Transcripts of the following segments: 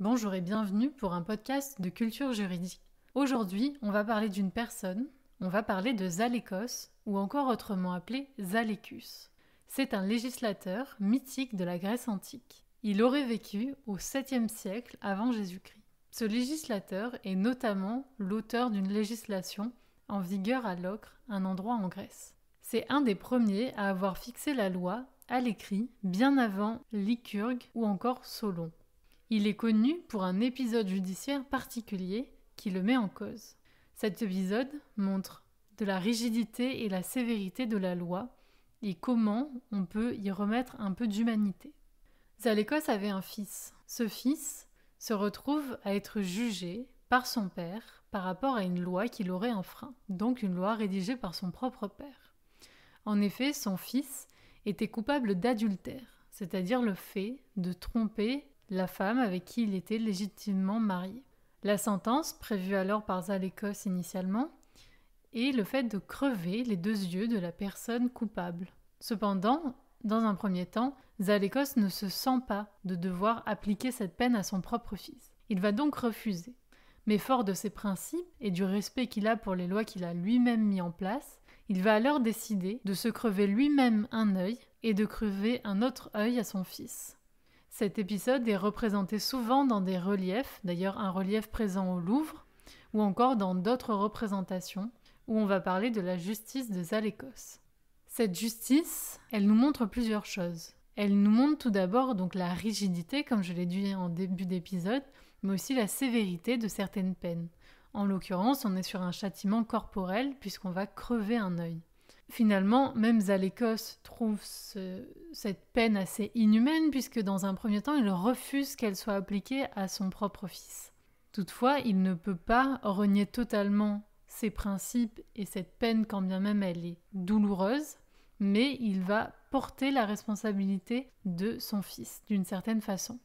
Bonjour et bienvenue pour un podcast de culture juridique. Aujourd'hui, on va parler d'une personne, on va parler de Zalekos, ou encore autrement appelé Zalekus. C'est un législateur mythique de la Grèce antique. Il aurait vécu au 7e siècle avant Jésus-Christ. Ce législateur est notamment l'auteur d'une législation en vigueur à Locre, un endroit en Grèce. C'est un des premiers à avoir fixé la loi à l'écrit bien avant Lycurgue ou encore Solon. Il est connu pour un épisode judiciaire particulier qui le met en cause. Cet épisode montre de la rigidité et la sévérité de la loi et comment on peut y remettre un peu d'humanité. Zalekos avait un fils. Ce fils se retrouve à être jugé par son père par rapport à une loi qu'il aurait enfreint, donc une loi rédigée par son propre père. En effet, son fils était coupable d'adultère, c'est-à-dire le fait de tromper la femme avec qui il était légitimement marié. La sentence, prévue alors par Zalekos initialement, est le fait de crever les deux yeux de la personne coupable. Cependant, dans un premier temps, Zalekos ne se sent pas de devoir appliquer cette peine à son propre fils. Il va donc refuser. Mais fort de ses principes et du respect qu'il a pour les lois qu'il a lui-même mis en place, il va alors décider de se crever lui-même un œil et de crever un autre œil à son fils. Cet épisode est représenté souvent dans des reliefs, d'ailleurs un relief présent au Louvre, ou encore dans d'autres représentations, où on va parler de la justice de Zalekos. Cette justice, elle nous montre plusieurs choses. Elle nous montre tout d'abord donc la rigidité, comme je l'ai dit en début d'épisode, mais aussi la sévérité de certaines peines. En l'occurrence, on est sur un châtiment corporel puisqu'on va crever un œil finalement, même Zalekos trouve cette peine assez inhumaine, puisque dans un premier temps, il refuse qu'elle soit appliquée à son propre fils. Toutefois, il ne peut pas renier totalement ses principes et cette peine, quand bien même elle est douloureuse, mais il va porter la responsabilité de son fils, d'une certaine façon.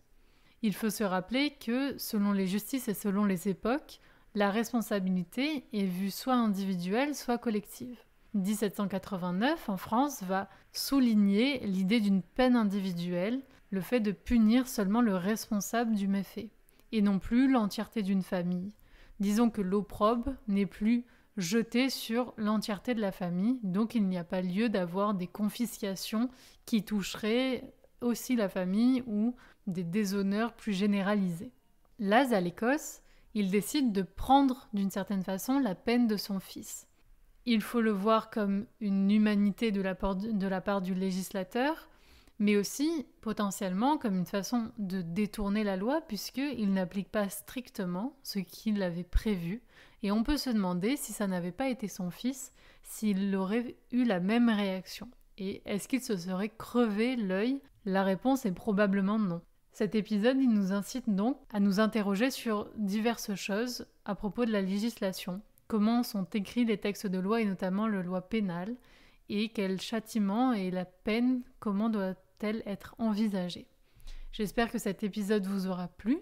Il faut se rappeler que, selon les justices et selon les époques, la responsabilité est vue soit individuelle, soit collective. 1789, en France, va souligner l'idée d'une peine individuelle, le fait de punir seulement le responsable du méfait, et non plus l'entièreté d'une famille. Disons que l'opprobe n'est plus jeté sur l'entièreté de la famille, donc il n'y a pas lieu d'avoir des confiscations qui toucheraient aussi la famille ou des déshonneurs plus généralisés. Laz à l'Écosse, il décide de prendre d'une certaine façon la peine de son fils il faut le voir comme une humanité de la, part, du législateur, mais aussi potentiellement comme une façon de détourner la loi puisqu'il n'applique pas strictement ce qu'il avait prévu. Et on peut se demander si ça n'avait pas été son fils, s'il aurait eu la même réaction. Et est-ce qu'il se serait crevé l'œil La réponse est probablement non. Cet épisode, nous incite donc à nous interroger sur diverses choses à propos de la législation, comment sont écrits les textes de loi et notamment le loi pénale et quel châtiment et la peine, comment doit-elle être envisagée. J'espère que cet épisode vous aura plu.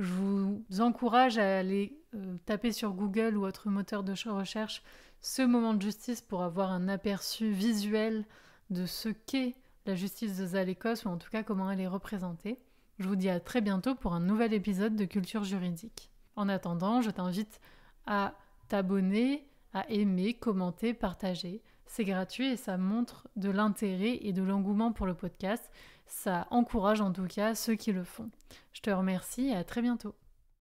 Je vous encourage à aller euh, taper sur Google ou autre moteur de recherche ce moment de justice pour avoir un aperçu visuel de ce qu'est la justice de Zalekos ou en tout cas comment elle est représentée. Je vous dis à très bientôt pour un nouvel épisode de Culture juridique. En attendant, je t'invite à t'abonner, à aimer, commenter, partager. C'est gratuit et ça montre de l'intérêt et de l'engouement pour le podcast. Ça encourage en tout cas ceux qui le font. Je te remercie et à très bientôt.